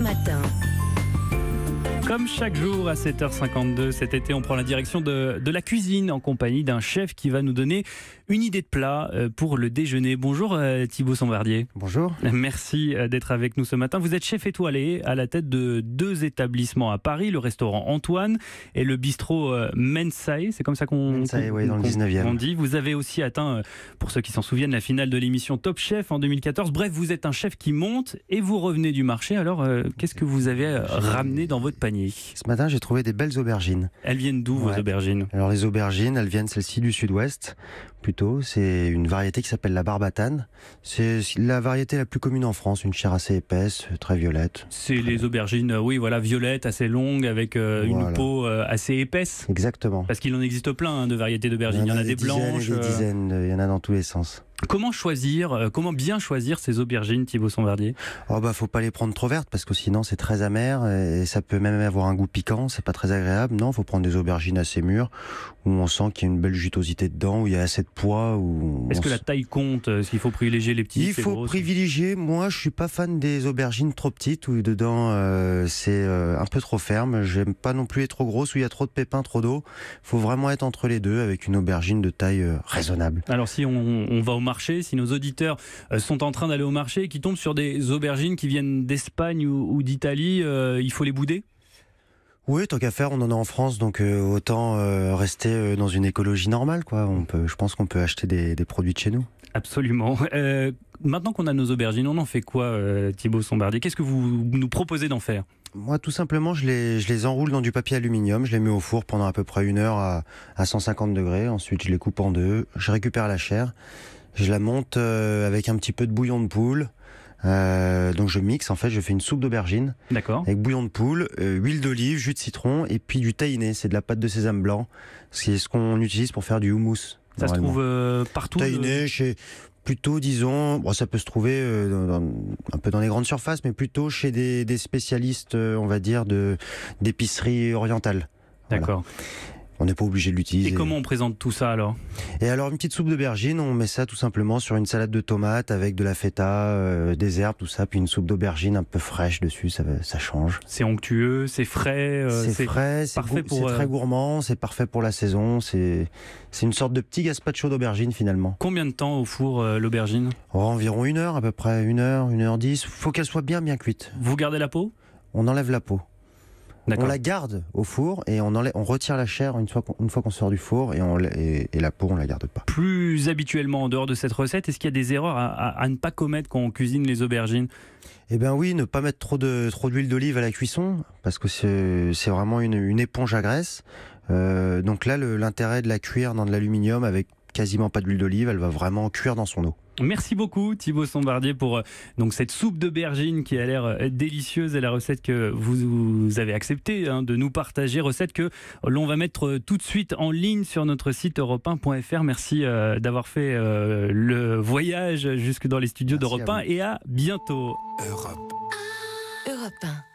Matin. Comme chaque jour à 7h52 cet été, on prend la direction de, la cuisine en compagnie d'un chef qui va nous donner une idée de plat euh, pour le déjeuner. Bonjour euh, Thibault Sombardier. Bonjour. Merci euh, d'être avec nous ce matin. Vous êtes chef étoilé à la tête de deux établissements à Paris, le restaurant Antoine et le bistrot Mensae. C'est comme ça qu'on oui, dans le 19e. dit. Vous avez aussi atteint, pour ceux qui s'en souviennent, la finale de l'émission Top Chef en 2014. Bref, vous êtes un chef qui monte et vous revenez du marché. Alors, qu'est-ce que vous avez ramené dans votre panier ce matin, j'ai trouvé des belles aubergines. Elles viennent d'où, vos aubergines Alors, les aubergines, elles viennent celles-ci du sud-ouest, plutôt. C'est une variété qui s'appelle la barbatane. C'est la variété la plus commune en France, une chair assez épaisse, très violette. C'est les aubergines, euh, oui, voilà, violettes, assez longues, avec euh, une peau euh, assez épaisse. Exactement. Parce qu'il en existe plein hein, de variétés d'aubergines. Il y en a, des, des blanches. Dizaines, des dizaines, il y en a dans tous les sens. Comment choisir, comment bien choisir ces aubergines, Thibaut Sombardier Oh bah faut pas les prendre trop vertes parce que sinon c'est très amer et ça peut même avoir un goût piquant, c'est pas très agréable. Non, faut prendre des aubergines assez mûres où on sent qu'il y a une belle jutosité dedans, où il y a assez poids. Ou Est-ce que la taille compte Est-ce euh, qu'il faut privilégier les petits Il faut privilégier. Moi, je suis pas fan des aubergines trop petites où dedans euh, c'est euh, un peu trop ferme. J'aime pas non plus les trop grosses où il y a trop de pépins, trop d'eau. Il faut vraiment être entre les deux avec une aubergine de taille raisonnable. Alors, si on, va au marché, si nos auditeurs sont en train d'aller au marché et qui tombent sur des aubergines qui viennent d'Espagne ou d'Italie, il faut les bouder oui, tant qu'à faire, on en a en France, donc euh, autant euh, rester euh, dans une écologie normale, quoi. On peut, je pense qu'on peut acheter des, produits de chez nous. Absolument. maintenant qu'on a nos aubergines, on en fait quoi, Thibaut Sombardier Qu'est-ce que vous nous proposez d'en faire moi, tout simplement, je les, je les enroule dans du papier aluminium, je les mets au four pendant à peu près une heure à, à 150 degrés. Ensuite, je les coupe en deux, je récupère la chair, je la monte avec un petit peu de bouillon de poule, euh, donc je mixe, en fait, je fais une soupe d'aubergine. Avec bouillon de poule, euh, huile d'olive, jus de citron et puis du tahiné. C'est de la pâte de sésame blanc. C'est ce qu'on utilise pour faire du houmous. Ça se trouve euh, partout. Tahiné, chez plutôt, disons, ça peut se trouver un peu dans les grandes surfaces, mais plutôt chez des, spécialistes, on va dire, d'épicerie orientale. D'accord on n'est pas obligé de l'utiliser. Et comment on présente tout ça alors Et alors une petite soupe d'aubergine, on met ça tout simplement sur une salade de tomates avec de la feta, euh, des herbes, tout ça, puis une soupe d'aubergine un peu fraîche dessus, ça, change. C'est onctueux, c'est frais. Euh, c'est frais, c'est parfait pour. C'est très euh, gourmand, c'est parfait pour la saison. C'est c'est une sorte de petit gaspacho d'aubergine finalement. Combien de temps au four l'aubergine oh, Environ une heure à peu près, une heure, une heure dix. Faut qu'elle soit bien bien cuite. Vous gardez la peau on enlève la peau. On la garde au four et on, on retire la chair une fois, qu'on sort du four et, la peau, on la garde pas. Plus habituellement, en dehors de cette recette, est-ce qu'il y a des erreurs à, ne pas commettre quand on cuisine les aubergines Eh bien oui, ne pas mettre trop d'huile d'olive à la cuisson parce que c'est vraiment une, éponge à graisse. Euh, donc là, l'intérêt de la cuire dans de l'aluminium avec quasiment pas d'huile d'olive, elle va vraiment cuire dans son eau. Merci beaucoup Thibaut Sombardier pour euh, donc cette soupe de d'aubergine qui a l'air euh, délicieuse et la recette que vous, avez acceptée hein, de nous partager, recette que l'on va mettre euh, tout de suite en ligne sur notre site europe Merci d'avoir fait le voyage jusque dans les studios d'Europe 1 et à bientôt. Europe. Europe